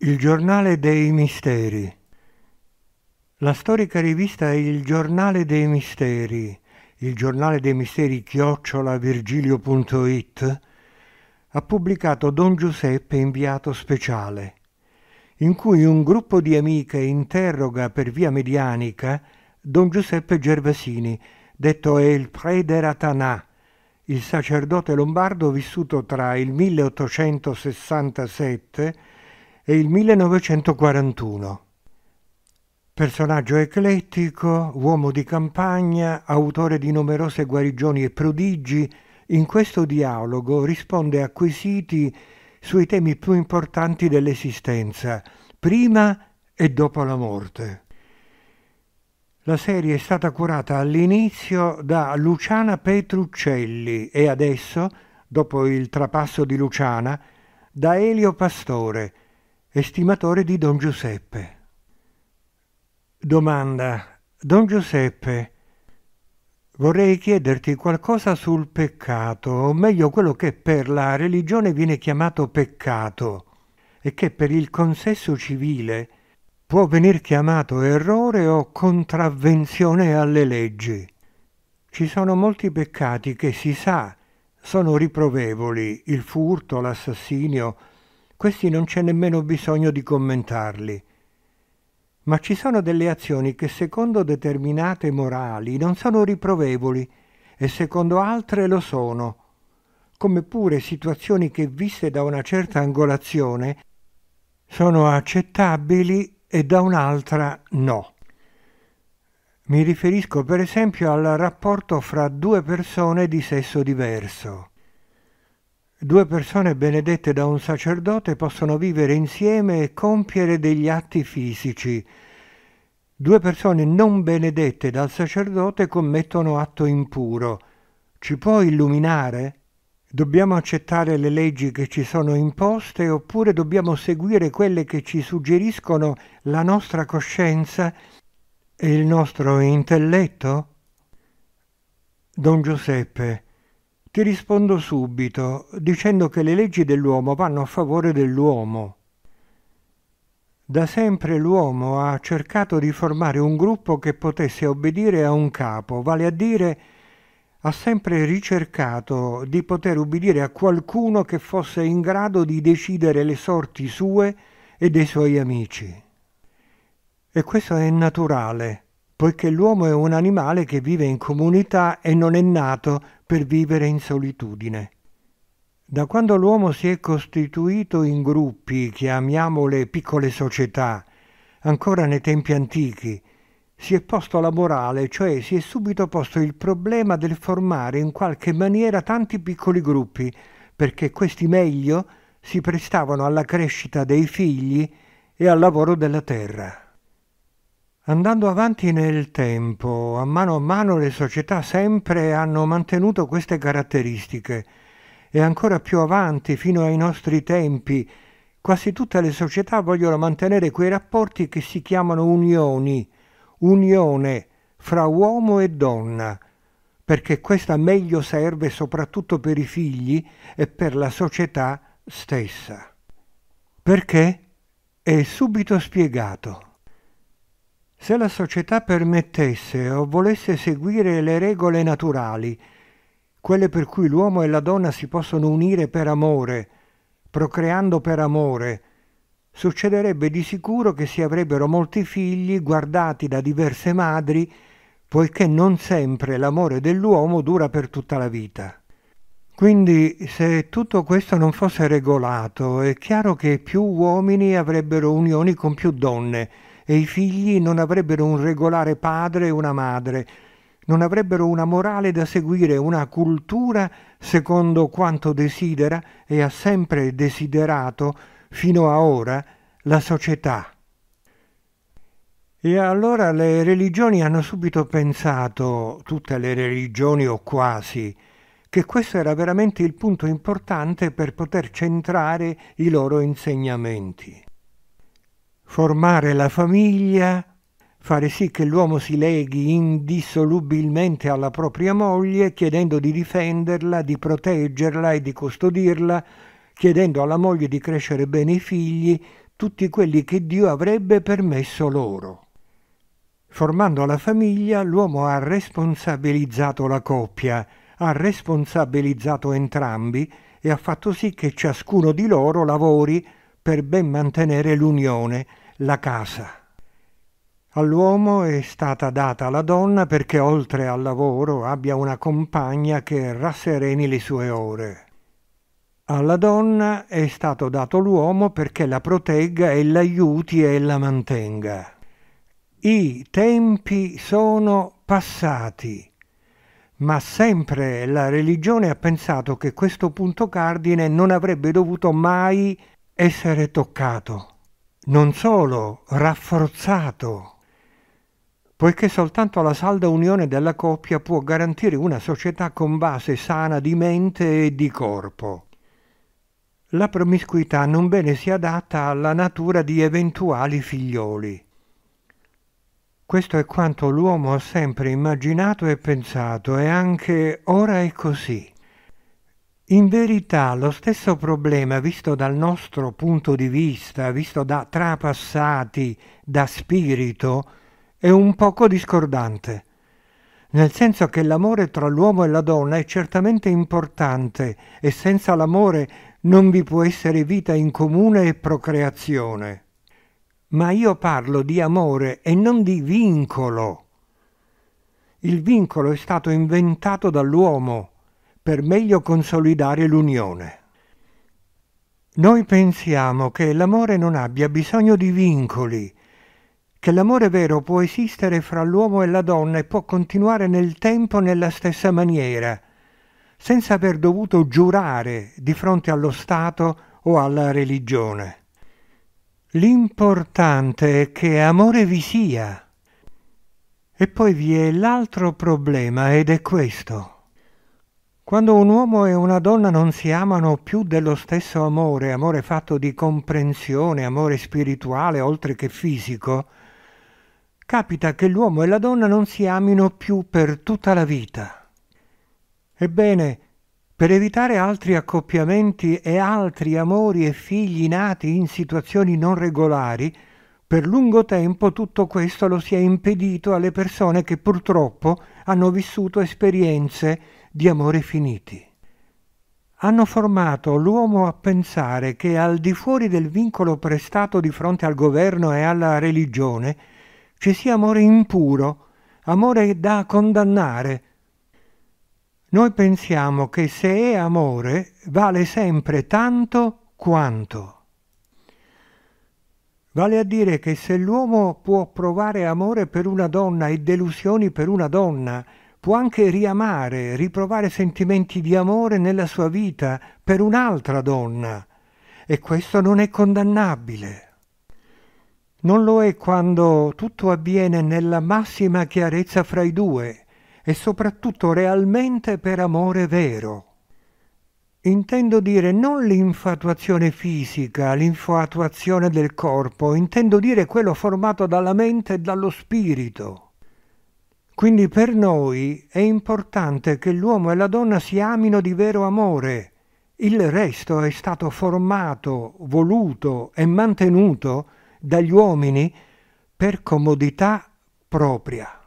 Il giornale dei misteri. La storica rivista è Il giornale dei misteri, il giornale dei misteri chiocciola virgilio.it, ha pubblicato Don Giuseppe inviato speciale, in cui un gruppo di amiche interroga per via medianica Don Giuseppe Gervasini, detto è il prede Ratanà, il sacerdote lombardo vissuto tra il 1867 e e il 1941. Personaggio eclettico, uomo di campagna, autore di numerose guarigioni e prodigi, in questo dialogo risponde a quesiti sui temi più importanti dell'esistenza, prima e dopo la morte. La serie è stata curata all'inizio da Luciana Petruccelli e adesso, dopo il trapasso di Luciana, da Elio Pastore, estimatore di Don Giuseppe. Domanda. Don Giuseppe, vorrei chiederti qualcosa sul peccato, o meglio quello che per la religione viene chiamato peccato e che per il consesso civile può venir chiamato errore o contravvenzione alle leggi. Ci sono molti peccati che si sa sono riprovevoli, il furto, l'assassinio, questi non c'è nemmeno bisogno di commentarli. Ma ci sono delle azioni che secondo determinate morali non sono riprovevoli e secondo altre lo sono, come pure situazioni che viste da una certa angolazione sono accettabili e da un'altra no. Mi riferisco per esempio al rapporto fra due persone di sesso diverso. Due persone benedette da un sacerdote possono vivere insieme e compiere degli atti fisici. Due persone non benedette dal sacerdote commettono atto impuro. Ci può illuminare? Dobbiamo accettare le leggi che ci sono imposte oppure dobbiamo seguire quelle che ci suggeriscono la nostra coscienza e il nostro intelletto? Don Giuseppe ti rispondo subito dicendo che le leggi dell'uomo vanno a favore dell'uomo. Da sempre l'uomo ha cercato di formare un gruppo che potesse obbedire a un capo, vale a dire ha sempre ricercato di poter ubbidire a qualcuno che fosse in grado di decidere le sorti sue e dei suoi amici. E questo è naturale, poiché l'uomo è un animale che vive in comunità e non è nato per vivere in solitudine. Da quando l'uomo si è costituito in gruppi, chiamiamole piccole società, ancora nei tempi antichi, si è posto la morale, cioè si è subito posto il problema del formare in qualche maniera tanti piccoli gruppi, perché questi meglio si prestavano alla crescita dei figli e al lavoro della terra. Andando avanti nel tempo, a mano a mano le società sempre hanno mantenuto queste caratteristiche e ancora più avanti, fino ai nostri tempi, quasi tutte le società vogliono mantenere quei rapporti che si chiamano unioni, unione fra uomo e donna, perché questa meglio serve soprattutto per i figli e per la società stessa. Perché? È subito spiegato. Se la società permettesse o volesse seguire le regole naturali, quelle per cui l'uomo e la donna si possono unire per amore, procreando per amore, succederebbe di sicuro che si avrebbero molti figli guardati da diverse madri, poiché non sempre l'amore dell'uomo dura per tutta la vita. Quindi se tutto questo non fosse regolato, è chiaro che più uomini avrebbero unioni con più donne, e i figli non avrebbero un regolare padre e una madre, non avrebbero una morale da seguire, una cultura secondo quanto desidera e ha sempre desiderato fino a ora la società. E allora le religioni hanno subito pensato, tutte le religioni o quasi, che questo era veramente il punto importante per poter centrare i loro insegnamenti formare la famiglia, fare sì che l'uomo si leghi indissolubilmente alla propria moglie, chiedendo di difenderla, di proteggerla e di custodirla, chiedendo alla moglie di crescere bene i figli, tutti quelli che Dio avrebbe permesso loro. Formando la famiglia, l'uomo ha responsabilizzato la coppia, ha responsabilizzato entrambi e ha fatto sì che ciascuno di loro lavori per ben mantenere l'unione, la casa. All'uomo è stata data la donna perché oltre al lavoro abbia una compagna che rassereni le sue ore. Alla donna è stato dato l'uomo perché la protegga e l'aiuti e la mantenga. I tempi sono passati, ma sempre la religione ha pensato che questo punto cardine non avrebbe dovuto mai essere toccato, non solo rafforzato, poiché soltanto la salda unione della coppia può garantire una società con base sana di mente e di corpo. La promiscuità non bene si adatta alla natura di eventuali figlioli. Questo è quanto l'uomo ha sempre immaginato e pensato e anche ora è così. In verità lo stesso problema visto dal nostro punto di vista, visto da trapassati, da spirito, è un poco discordante, nel senso che l'amore tra l'uomo e la donna è certamente importante e senza l'amore non vi può essere vita in comune e procreazione. Ma io parlo di amore e non di vincolo. Il vincolo è stato inventato dall'uomo per meglio consolidare l'unione. Noi pensiamo che l'amore non abbia bisogno di vincoli, che l'amore vero può esistere fra l'uomo e la donna e può continuare nel tempo nella stessa maniera, senza aver dovuto giurare di fronte allo Stato o alla religione. L'importante è che amore vi sia. E poi vi è l'altro problema ed è questo. Quando un uomo e una donna non si amano più dello stesso amore, amore fatto di comprensione, amore spirituale oltre che fisico, capita che l'uomo e la donna non si amino più per tutta la vita. Ebbene, per evitare altri accoppiamenti e altri amori e figli nati in situazioni non regolari, per lungo tempo tutto questo lo si è impedito alle persone che purtroppo hanno vissuto esperienze di amori finiti. Hanno formato l'uomo a pensare che al di fuori del vincolo prestato di fronte al governo e alla religione ci sia amore impuro, amore da condannare. Noi pensiamo che se è amore vale sempre tanto quanto. Vale a dire che se l'uomo può provare amore per una donna e delusioni per una donna, può anche riamare, riprovare sentimenti di amore nella sua vita per un'altra donna e questo non è condannabile. Non lo è quando tutto avviene nella massima chiarezza fra i due e soprattutto realmente per amore vero. Intendo dire non l'infatuazione fisica, l'infatuazione del corpo, intendo dire quello formato dalla mente e dallo spirito. Quindi per noi è importante che l'uomo e la donna si amino di vero amore. Il resto è stato formato, voluto e mantenuto dagli uomini per comodità propria.